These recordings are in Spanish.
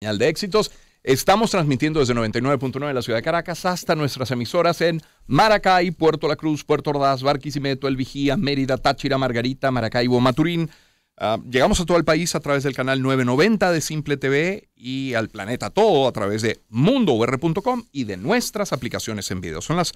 señal de éxitos. Estamos transmitiendo desde 99.9 de la ciudad de Caracas hasta nuestras emisoras en Maracay, Puerto La Cruz, Puerto Ordaz, Barquisimeto, El Vigía, Mérida, Táchira, Margarita, Maracaibo, Maturín. Ah, llegamos a todo el país a través del canal 990 de Simple TV y al planeta todo a través de Mundovr.com y de nuestras aplicaciones en video. Son las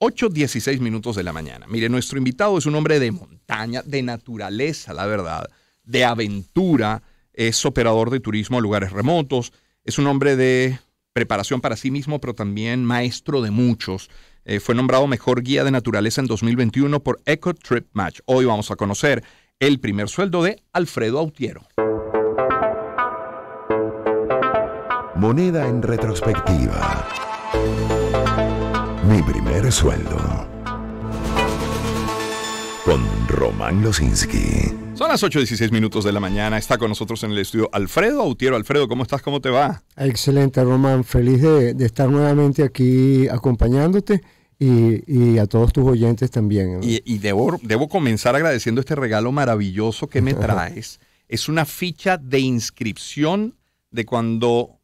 8.16 minutos de la mañana. Mire, nuestro invitado es un hombre de montaña, de naturaleza, la verdad, de aventura, es operador de turismo a lugares remotos, es un hombre de preparación para sí mismo, pero también maestro de muchos. Eh, fue nombrado mejor guía de naturaleza en 2021 por Eco Trip Match. Hoy vamos a conocer el primer sueldo de Alfredo Autiero. Moneda en retrospectiva. Mi primer sueldo. Con Román Losinski. Son las 8.16 minutos de la mañana. Está con nosotros en el estudio Alfredo Autiero. Alfredo, ¿cómo estás? ¿Cómo te va? Excelente, Román. Feliz de, estar nuevamente aquí acompañándote. Y, a todos tus oyentes también. Y, debo, debo, comenzar agradeciendo este regalo maravilloso que me traes. es una ficha de inscripción de cuando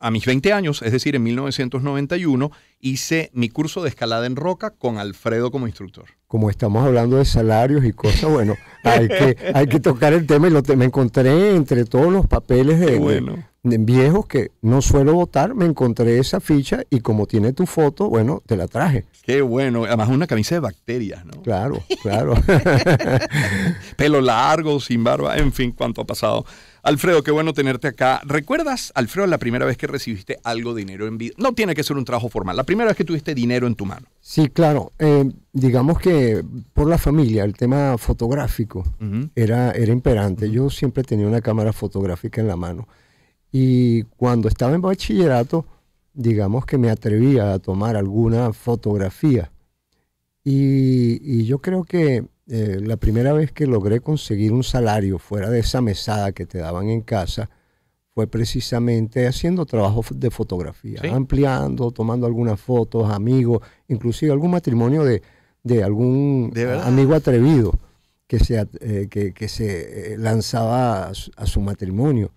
a mis 20 años, es decir, en 1991, hice mi curso de escalada en roca con Alfredo como instructor. Como estamos hablando de salarios y cosas, bueno, hay que, hay que tocar el tema y lo me encontré entre todos los papeles de, viejos que no suelo votar, me encontré esa ficha y como tiene tu foto, bueno, te la traje. Qué bueno, además una camisa de bacterias, ¿no? Claro, claro. Pelo largo, sin barba, en fin, cuanto ha pasado. Alfredo, qué bueno tenerte acá. ¿Recuerdas, Alfredo, la primera vez que recibiste algo de dinero en vida? No tiene que ser un trabajo formal, la primera vez que tuviste dinero en tu mano. Sí, claro. Eh, digamos que por la familia, el tema fotográfico era, era imperante. Yo siempre tenía una cámara fotográfica en la mano. Y cuando estaba en bachillerato, digamos que me atrevía a tomar alguna fotografía. y yo creo que eh, la primera vez que logré conseguir un salario fuera de esa mesada que te daban en casa fue precisamente haciendo trabajo de fotografía, ampliando, tomando algunas fotos, amigos, inclusive algún matrimonio de, algún amigo atrevido que se, eh, que, se eh, lanzaba a su, matrimonio.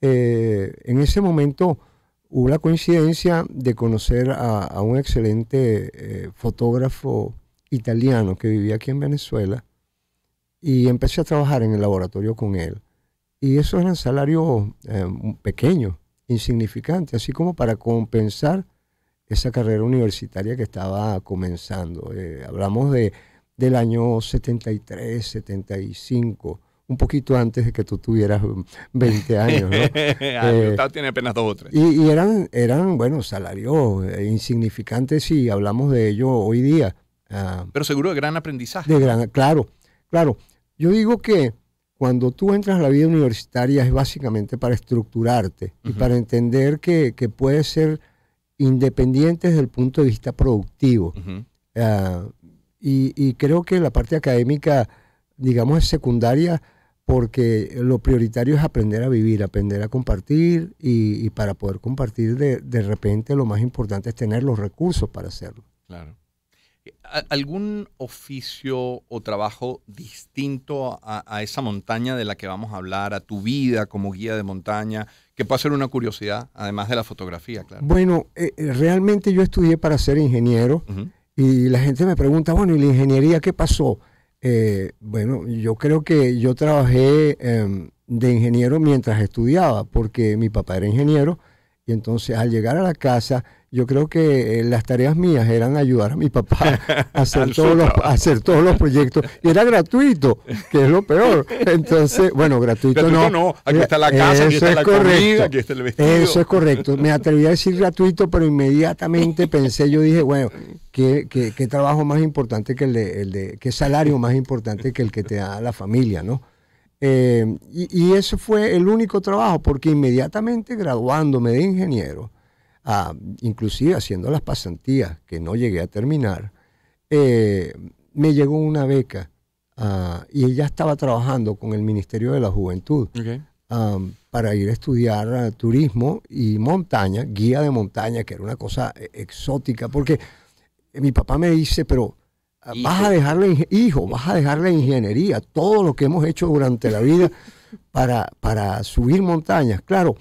en ese momento hubo la coincidencia de conocer a, un excelente fotógrafo italiano que vivía aquí en Venezuela y empecé a trabajar en el laboratorio con él. Y esos eran salarios eh, pequeños, insignificantes, así como para compensar esa carrera universitaria que estaba comenzando. Eh, hablamos de, del año 73, 75, un poquito antes de que tú tuvieras 20 um, años. ¿no? Eh, tiene apenas dos o tres. Y, eran, eran, bueno, salarios insignificantes y hablamos de ello hoy día. Ah. Pero seguro de gran aprendizaje. claro, claro. Yo digo que cuando tú entras a la vida universitaria es básicamente para estructurarte y para entender que, puedes ser independiente desde el punto de vista productivo. Ah, y, creo que la parte académica, digamos, es secundaria porque lo prioritario es aprender a vivir, aprender a compartir y, para poder compartir de, de repente lo más importante es tener los recursos para hacerlo. Claro. ¿Algún oficio o trabajo distinto a, esa montaña de la que vamos a hablar, a tu vida como guía de montaña, que puede ser una curiosidad, además de la fotografía, claro? Bueno, eh, eh, realmente yo estudié para ser ingeniero y la gente me pregunta, bueno, ¿y la ingeniería qué pasó? Eh, bueno, yo creo que yo trabajé em, de ingeniero mientras estudiaba, porque mi papá era ingeniero y entonces al llegar a la casa, yo creo que eh, las tareas mías eran ayudar a mi papá a hacer, todos los, hacer todos los proyectos. Y era gratuito, que es lo peor. Entonces, bueno, gratuito, no. no. Aquí está la eh, casa, eso aquí está es correcto. Eso es correcto. Me atreví a decir gratuito, pero inmediatamente pensé, yo dije, bueno, ¿qué, qué, qué trabajo más importante que el de, qué salario más importante que el que te da la familia, ¿no? Eh, y, ese fue el único trabajo, porque inmediatamente graduándome de ingeniero, ah, inclusive haciendo las pasantías que no llegué a terminar, eh, me llegó una beca ah, y ella estaba trabajando con el Ministerio de la Juventud ah, para ir a estudiar turismo y montaña, guía de montaña, que era una cosa eh, exótica, porque mi papá me dice, pero Vas a eh, dejarle, hijo, vas a dejarle ingeniería, todo lo que hemos hecho durante la vida para, para subir montañas. Claro,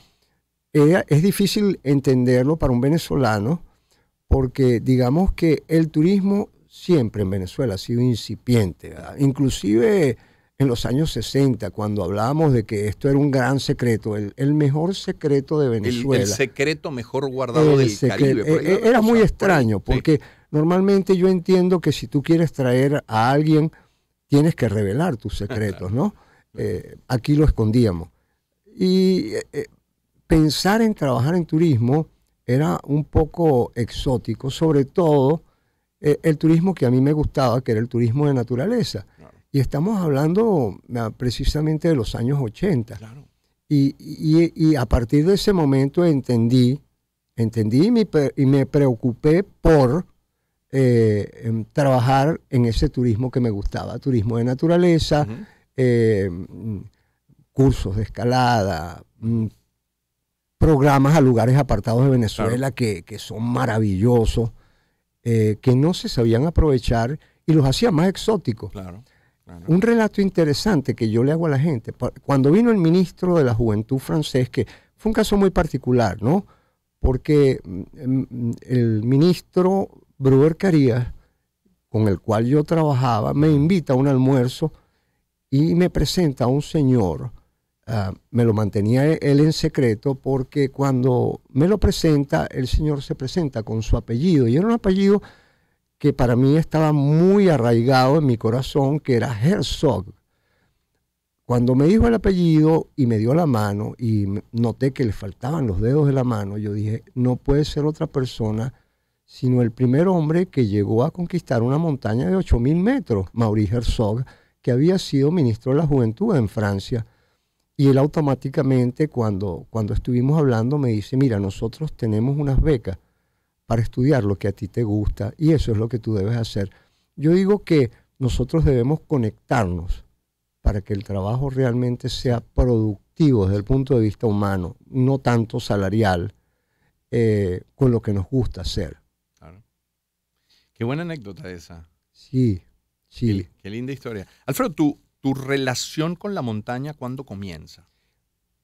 es difícil entenderlo para un venezolano porque digamos que el turismo siempre en Venezuela ha sido incipiente, inclusive en los años 60, cuando hablábamos de que esto era un gran secreto, el, mejor secreto de Venezuela. El, secreto mejor guardado del Caribe. E, e, era, muy extraño, porque Normalmente yo entiendo que si tú quieres traer a alguien, tienes que revelar tus ah, secretos, ¿no? Eh, aquí lo escondíamos. Y eh, eh, pensar en trabajar en turismo era un poco exótico, sobre todo el turismo que a mí me gustaba, que era el turismo de naturaleza. Y estamos hablando ah, precisamente de los años 80. Y, a partir de ese momento entendí, entendí y me preocupé por eh, em, trabajar en ese turismo que me gustaba, turismo de naturaleza, eh, cursos de escalada, mm, programas a lugares apartados de Venezuela que, son maravillosos, eh, que no se sabían aprovechar y los hacía más exóticos. Un relato interesante que yo le hago a la gente. Cuando vino el ministro de la Juventud francés, que fue un caso muy particular, ¿no? Porque mm, mm, el ministro Bruber Carías, con el cual yo trabajaba, me invita a un almuerzo y me presenta a un señor. Ah, me lo mantenía e-, él en secreto porque cuando me lo presenta, el señor se presenta con su apellido. Y era un apellido que para mí estaba muy arraigado en mi corazón, que era Herzog. Cuando me dijo el apellido y me dio la mano y noté que le faltaban los dedos de la mano, yo dije, no puede ser otra persona sino el primer hombre que llegó a conquistar una montaña de 8.000 metros, Maurice Herzog, que había sido ministro de la Juventud en Francia. Y él automáticamente, cuando, cuando estuvimos hablando, me dice, mira, nosotros tenemos unas becas para estudiar lo que a ti te gusta y eso es lo que tú debes hacer. Yo digo que nosotros debemos conectarnos para que el trabajo realmente sea productivo desde el punto de vista humano, no tanto salarial, eh, con lo que nos gusta hacer. Qué buena anécdota esa. Sí, sí. Qué, linda historia. Alfredo, ¿tu, ¿tu relación con la montaña cuándo comienza?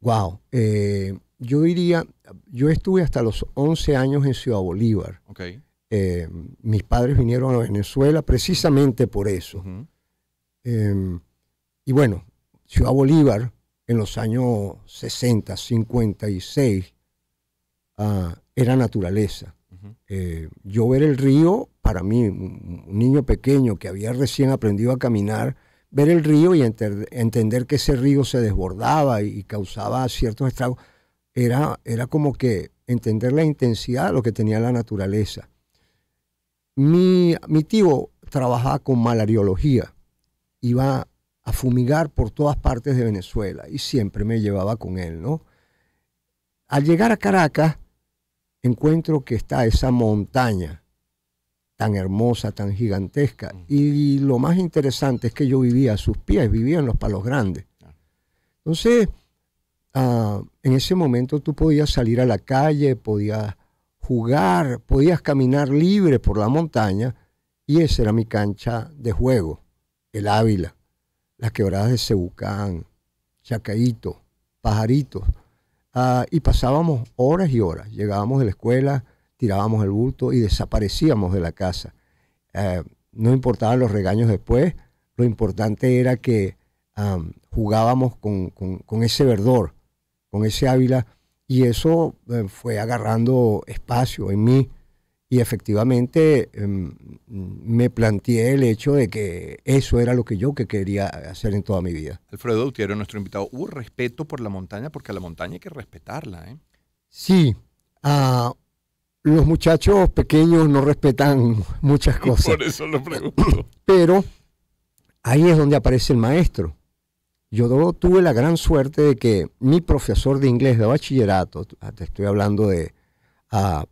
Wow. Eh, yo diría, yo estuve hasta los 11 años en Ciudad Bolívar. Ok. Eh, mis padres vinieron a Venezuela precisamente por eso. Em, y bueno, Ciudad Bolívar en los años 60, 56 ah, era naturaleza. Eh, yo ver el río para mí, un niño pequeño que había recién aprendido a caminar, ver el río y entender que ese río se desbordaba y, causaba ciertos estragos, era, era como que entender la intensidad de lo que tenía la naturaleza. Mi, mi tío trabajaba con malariología, iba a fumigar por todas partes de Venezuela y siempre me llevaba con él, ¿no? Al llegar a Caracas, encuentro que está esa montaña tan hermosa, tan gigantesca. Y lo más interesante es que yo vivía a sus pies, vivía en los palos grandes. Ah. Entonces, ah, en ese momento tú podías salir a la calle, podías jugar, podías caminar libre por la montaña y esa era mi cancha de juego, el Ávila, las quebradas de Cebucán, Chacaíto, Pajaritos. Ah, y pasábamos horas y horas, llegábamos de la escuela, tirábamos el bulto y desaparecíamos de la casa. Eh, no importaban los regaños después, lo importante era que jugábamos con, ese verdor, con ese ávila, y eso eh, fue agarrando espacio en mí. Y efectivamente em, me planteé el hecho de que eso era lo que yo que quería hacer en toda mi vida. Alfredo era nuestro invitado, hubo respeto por la montaña, porque a la montaña hay que respetarla. ¿eh? Sí, ah, los muchachos pequeños no respetan muchas cosas. Por eso lo pregunto. Pero ahí es donde aparece el maestro. Yo tuve la gran suerte de que mi profesor de inglés de bachillerato, te estoy hablando de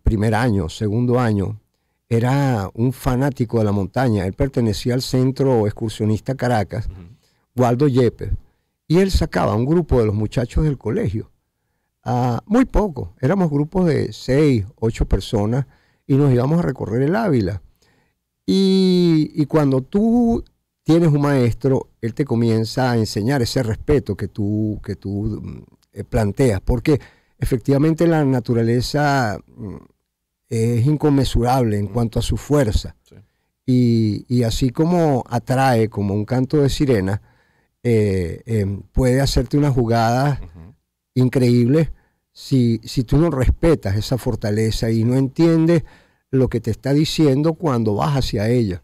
primer año, segundo año, era un fanático de la montaña. Él pertenecía al Centro Excursionista Caracas, Waldo Yepes. Y él sacaba a un grupo de los muchachos del colegio muy poco. Éramos grupos de seis, ocho personas y nos íbamos a recorrer el Ávila. Y, cuando tú tienes un maestro, él te comienza a enseñar ese respeto que tú, que tú mm, eh, planteas, porque efectivamente la naturaleza mm, es inconmensurable en mm. cuanto a su fuerza. Y, así como atrae como un canto de sirena, eh, em, puede hacerte unas jugadas increíble increíbles si, si tú no respetas esa fortaleza y no entiendes lo que te está diciendo cuando vas hacia ella.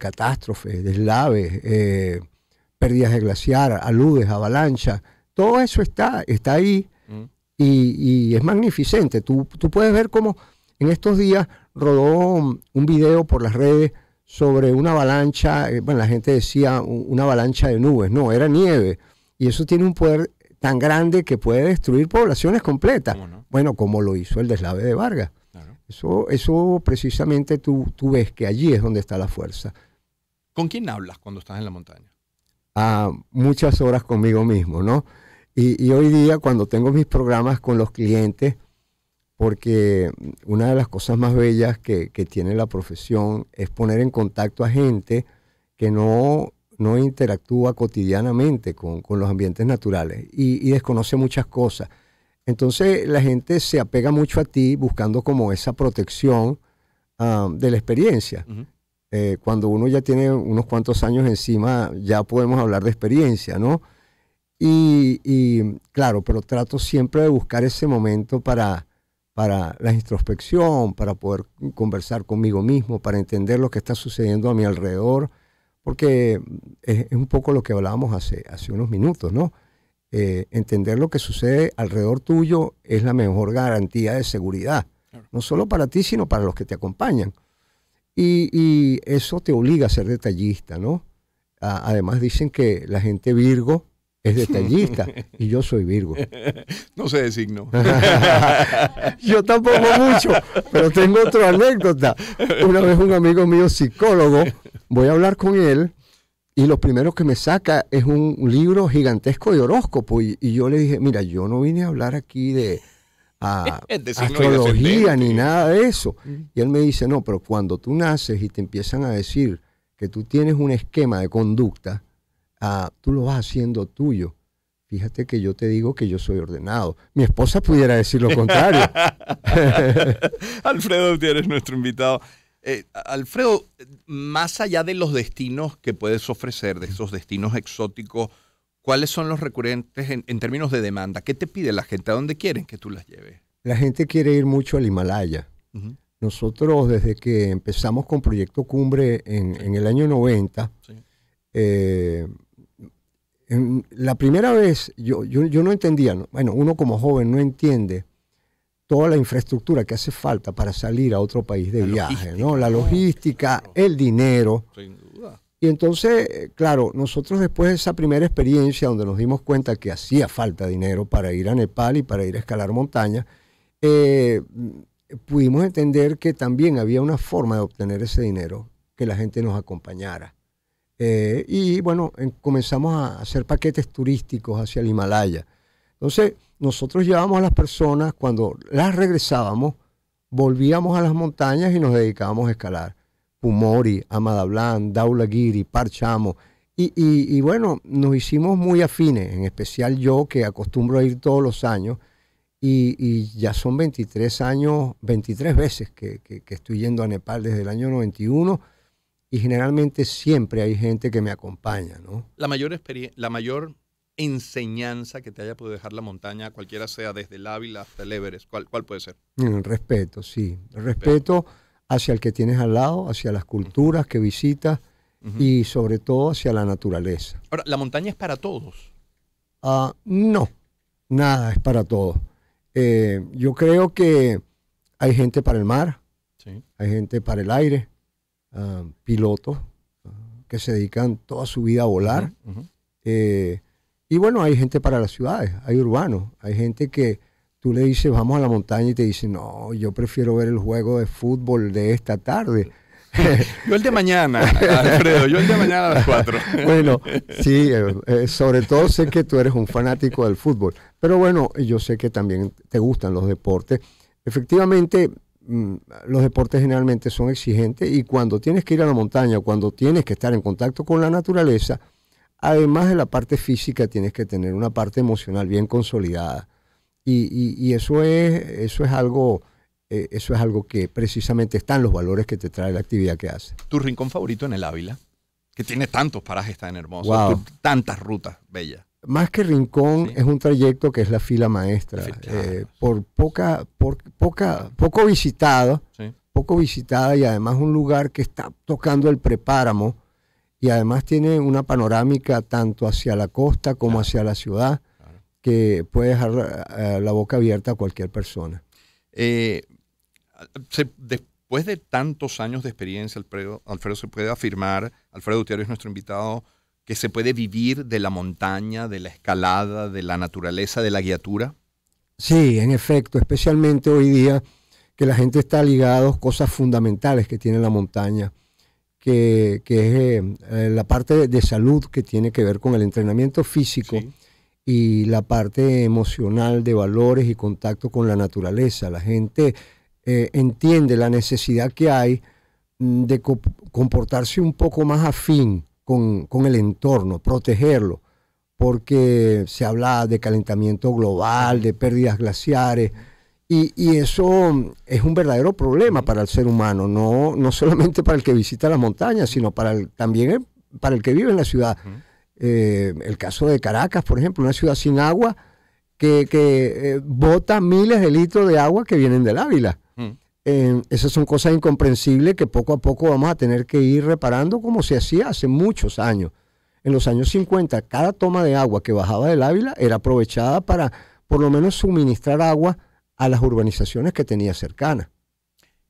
catástrofes, deslaves, eh, pérdidas de glaciar, aludes, avalanchas, todo eso está, está ahí mm. y, es magnificente. Tú, tú puedes ver cómo en estos días rodó un video por las redes sobre una avalancha, eh, bueno, la gente decía una avalancha de nubes, no, era nieve, y eso tiene un poder tan grande que puede destruir poblaciones completas. Bueno, como lo hizo el deslave de Vargas. Eso, eso precisamente tú, ves que allí es donde está la fuerza. ¿Con quién hablas cuando estás en la montaña? muchas horas conmigo mismo, ¿no? Y, hoy día cuando tengo mis programas con los clientes, porque una de las cosas más bellas que, tiene la profesión es poner en contacto a gente que no no interactúa cotidianamente con, los ambientes naturales y, desconoce muchas cosas. Entonces la gente se apega mucho a ti buscando como esa protección de la experiencia. Eh, cuando uno ya tiene unos cuantos años encima, ya podemos hablar de experiencia, ¿no? Y, y claro, pero trato siempre de buscar ese momento para, para la introspección, para poder conversar conmigo mismo, para entender lo que está sucediendo a mi alrededor porque eh, es, un poco lo que hablábamos hace, hace unos minutos, ¿no? Eh, entender lo que sucede alrededor tuyo es la mejor garantía de seguridad, no solo para ti, sino para los que te acompañan. Y, eso te obliga a ser detallista, ¿no? además dicen que la gente Virgo es detallista y yo soy Virgo. No se designó. yo tampoco mucho, pero tengo otra anécdota. Una vez un amigo mío psicólogo, voy a hablar con él y lo primero que me saca es un libro gigantesco de horóscopo y, yo le dije, mira, yo no vine a hablar aquí de astrología ni nada de eso. Y él me dice, no, pero cuando tú naces y te empiezan a decir que tú tienes un esquema de conducta, tú lo vas haciendo tuyo. Fíjate que yo te digo que yo soy ordenado. Mi esposa pudiera decir lo contrario. Alfredo eres nuestro invitado. Eh, Alfredo, más allá de los destinos que puedes ofrecer, de esos destinos exóticos, ¿cuáles son los recurrentes en, términos de demanda? ¿Qué te pide la gente? ¿A dónde quieren que tú las lleves? La gente quiere ir mucho al Himalaya. Nosotros desde que empezamos con Proyecto Cumbre en, el año 90, la primera vez yo, yo, no entendía, bueno, uno como joven no entiende toda la infraestructura que hace falta para salir a otro país de viaje, ¿no? La logística, el dinero. Y entonces, eh, claro, nosotros después de esa primera experiencia donde nos dimos cuenta que hacía falta dinero para ir a Nepal y para ir a escalar montañas, eh, pudimos entender que también había una forma de obtener ese dinero, que la gente nos acompañara. Eh, y bueno, comenzamos a hacer paquetes turísticos hacia el Himalaya. Entonces, nosotros llevábamos a las personas, cuando las regresábamos, volvíamos a las montañas y nos dedicábamos a escalar. Pumori, Amadablan, Daulagiri, Parchamo. Y, bueno, nos hicimos muy afines, en especial yo que acostumbro a ir todos los años. Y, ya son 23 años, 23 veces que, que, estoy yendo a Nepal desde el año 91 y generalmente siempre hay gente que me acompaña, ¿no? La mayor, la mayor enseñanza que te haya podido dejar la montaña, cualquiera sea, desde el Ávila hasta el ¿cuál, puede ser? El mm, respeto, sí. El respeto, hacia el que tienes al lado, hacia las culturas que visitas y sobre todo hacia la naturaleza. Ahora, ¿la montaña es para todos? Ah, no, nada es para todos. Eh, yo creo que hay gente para el mar, hay gente para el aire, Ah, pilotos ah, que se dedican toda su vida a volar. Eh, y bueno, hay gente para las ciudades, hay urbanos, hay gente que tú le dices vamos a la montaña y te dice, no, yo prefiero ver el juego de fútbol de esta tarde. yo el de mañana, Alfredo, yo el de mañana a las 4. bueno, sí, eh, eh, sobre todo sé que tú eres un fanático del fútbol, pero bueno, yo sé que también te gustan los deportes. Efectivamente, Mm, los deportes generalmente son exigentes y cuando tienes que ir a la montaña, cuando tienes que estar en contacto con la naturaleza, además de la parte física, tienes que tener una parte emocional bien consolidada. Y, eso, es, eso, es algo, eh, eso es algo que precisamente están los valores que te trae la actividad que haces. ¿Tu rincón favorito en el Ávila? Que tiene tantos parajes tan hermosos, tantas rutas bellas más que rincón, es un trayecto que es la fila maestra. Eh, por poca, por, poca, poco visitado, poco visitada y además un lugar que está tocando el prepáramo y además tiene una panorámica tanto hacia la costa como hacia la ciudad que puede dejar eh, la boca abierta a cualquier persona. Eh, después de tantos años de experiencia, Alfredo, se puede afirmar, Alfredo Gutiérrez es nuestro invitado, que se puede vivir de la montaña, de la escalada, de la naturaleza, de la guiatura? Sí, en efecto, especialmente hoy día que la gente está ligada a cosas fundamentales que tiene la montaña, que, es eh, eh, la parte de salud que tiene que ver con el entrenamiento físico y la parte emocional de valores y contacto con la naturaleza. La gente eh, entiende la necesidad que hay mm, de comportarse un poco más afín con, el entorno, protegerlo, porque se habla de calentamiento global, de pérdidas glaciares. Y, eso mm, es un verdadero problema para el ser humano, no, no solamente para el que visita las montañas, sino para el, también para el que vive en la ciudad. Eh, el caso de Caracas, por ejemplo, una ciudad sin agua que, eh, bota miles de litros de agua que vienen del Ávila. Mm. Em, esas son cosas incomprensibles que poco a poco vamos a tener que ir reparando como se hacía hace muchos años. En los años 50, cada toma de agua que bajaba del Ávila era aprovechada para por lo menos suministrar agua a las urbanizaciones que tenía cercana.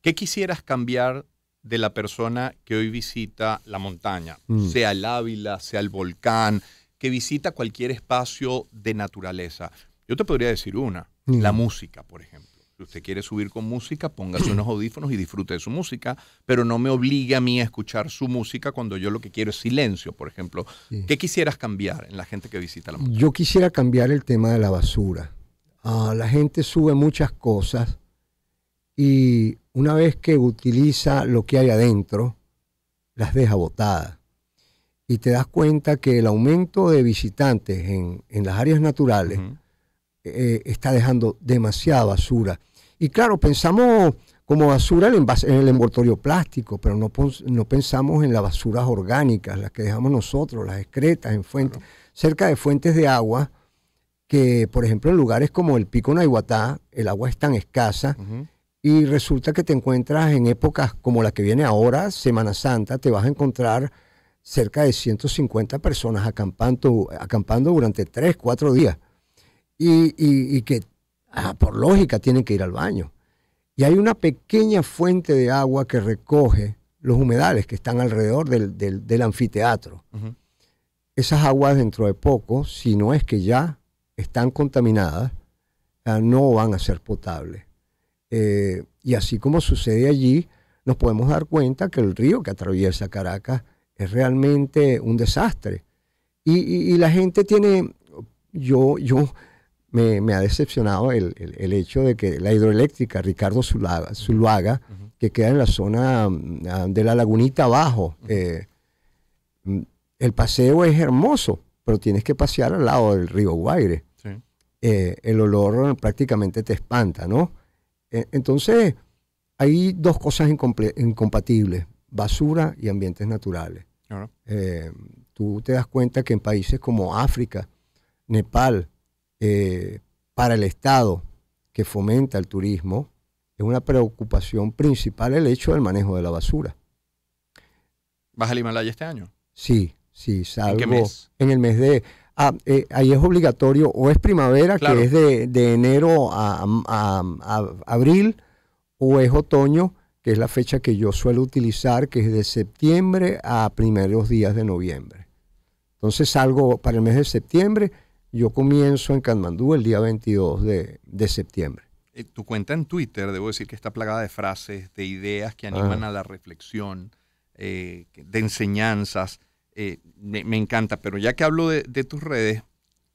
¿Qué quisieras cambiar de la persona que hoy visita la montaña, mm. sea el Ávila, sea el volcán, que visita cualquier espacio de naturaleza? Yo te podría decir una, la música, por ejemplo. Si usted quiere subir con música, póngase unos audífonos y disfrute de su música, pero no me obligue a mí a escuchar su música cuando yo lo que quiero es silencio, por ejemplo. ¿Qué quisieras cambiar en la gente que visita la música? Yo quisiera cambiar el tema de la basura. Ah, la gente sube muchas cosas y una vez que utiliza lo que hay adentro, las deja botadas y te das cuenta que el aumento de visitantes en, las áreas naturales eh, está dejando demasiada basura. Y claro, pensamos como basura en el, envoltorio plástico, pero no, no, pensamos en las basuras orgánicas, las que dejamos nosotros, las excretas, en fuentes, cerca de fuentes de agua, que por ejemplo en lugares como el Pico nahuatá el agua es tan escasa. Y resulta que te encuentras en épocas como la que viene ahora, Semana Santa, te vas a encontrar cerca de 150 personas acampando, acampando durante 3, 4 días. Y, y, y, que Ah, por lógica tienen que ir al baño. Y hay una pequeña fuente de agua que recoge los humedales que están alrededor del, anfiteatro. Esas aguas dentro de poco, si no es que ya están contaminadas, no van a ser potables. Eh, y así como sucede allí, nos podemos dar cuenta que el río que atraviesa Caracas es realmente un desastre. Y, y la gente tiene, yo, yo, me, ha decepcionado el, hecho de que la hidroeléctrica Ricardo Zulaga, Zuluaga, que queda en la zona mm, ah, de la lagunita abajo, eh, mm, el paseo es hermoso, pero tienes que pasear al lado del río Guaire. Eh, el olor prácticamente te espanta, ¿no? E, entonces, hay dos cosas incompatibles, basura y ambientes naturales. Eh, tú te das cuenta que en países como África, Nepal, eh, para el Estado que fomenta el turismo, es una preocupación principal el hecho del manejo de la basura. ¿Vas al Himalaya este año? Sí, sí, salgo ¿En, qué mes? en el mes de... Ah, eh, ahí es obligatorio, o es primavera, que es de, enero a, abril, o es otoño, que es la fecha que yo suelo utilizar, que es de septiembre a primeros días de noviembre. Entonces salgo para el mes de septiembre, yo comienzo en Katmandú el día 22 de, septiembre. Eh, tu cuenta en Twitter, debo decir que está plagada de frases, de ideas que animan a la reflexión, eh, de enseñanzas. Eh, me, encanta, pero ya que hablo de, tus redes,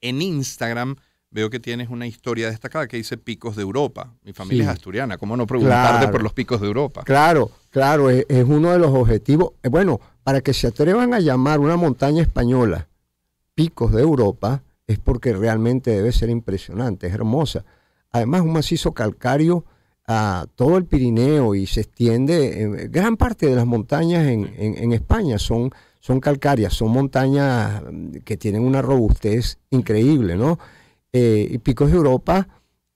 en Instagram veo que tienes una historia destacada que dice Picos de Europa. Mi familia es asturiana, ¿cómo no preguntarte por los Picos de Europa? Claro, claro, es, uno de los objetivos. Bueno, para que se atrevan a llamar una montaña española Picos de Europa, es porque realmente debe ser impresionante, es hermosa. Además, un macizo calcáreo a ah, todo el Pirineo y se extiende, eh, gran parte de las montañas en, España son, son calcáreas, son montañas mm, que tienen una robustez increíble, ¿no? Eh, y Picos de Europa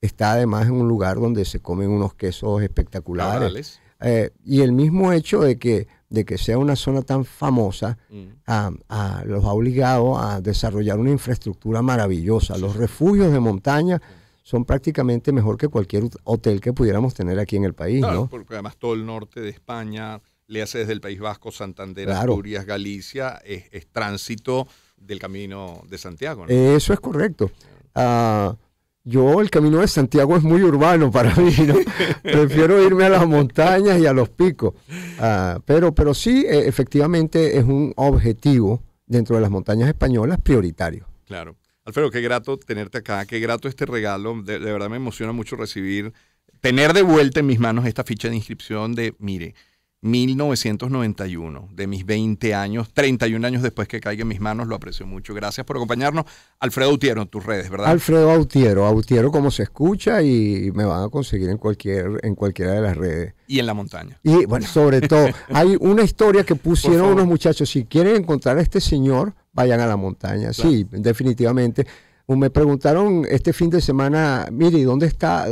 está además en un lugar donde se comen unos quesos espectaculares. Eh, y el mismo hecho de que de que sea una zona tan famosa, mm. a, los ha obligado a desarrollar una infraestructura maravillosa. Los refugios de montaña son prácticamente mejor que cualquier hotel que pudiéramos tener aquí en el país, ¿no? Porque además todo el norte de España, le hace desde el País Vasco, Santander, Asturias, Galicia, es, tránsito del camino de Santiago. Eso es correcto. Ah, yo el camino de Santiago es muy urbano para mí, ¿no? prefiero irme a las montañas y a los picos. Ah, pero, pero sí, e, efectivamente es un objetivo dentro de las montañas españolas prioritario. Claro. Alfredo, qué grato tenerte acá, qué grato este regalo, de, de verdad me emociona mucho recibir, tener de vuelta en mis manos esta ficha de inscripción de, mire, 1991, de mis 20 años, 31 años después que caiga en mis manos, lo aprecio mucho. Gracias por acompañarnos. Alfredo Autiero, en tus redes, ¿verdad? Alfredo Autiero, Autiero como se escucha y me van a conseguir en, cualquier, en cualquiera de las redes. Y en la montaña. Y bueno, sobre todo, hay una historia que pusieron unos muchachos, si quieren encontrar a este señor, vayan a la montaña. Sí, definitivamente me preguntaron este fin de semana, mire, ¿dónde está?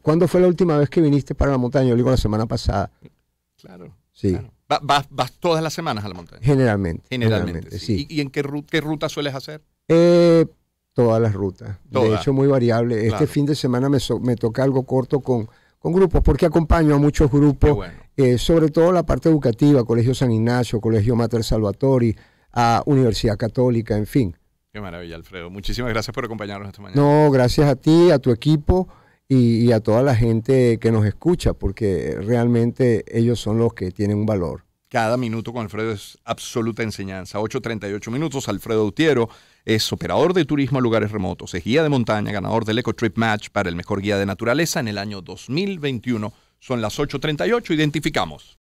¿Cuándo fue la última vez que viniste para la montaña? Yo digo, la semana pasada. Claro. Sí. ¿Vas todas las semanas a la montaña? Generalmente. Generalmente, sí. ¿Y, en qué, ruta, qué ruta sueles hacer? Eh, todas las rutas. De hecho, muy variable. Este fin de semana me, toca algo corto con, grupos, porque acompaño a muchos grupos, eh, sobre todo la parte educativa, Colegio San Ignacio, Colegio Mater Salvatori, a Universidad Católica, en fin. Qué maravilla, Alfredo. Muchísimas gracias por acompañarnos esta mañana. No, gracias a ti, a tu equipo y, a toda la gente que nos escucha, porque realmente ellos son los que tienen un valor. Cada minuto con Alfredo es absoluta enseñanza. 8.38 minutos. Alfredo Utiero es operador de turismo a lugares remotos, es guía de montaña, ganador del Eco Trip Match para el mejor guía de naturaleza en el año 2021. Son las 8.38, identificamos.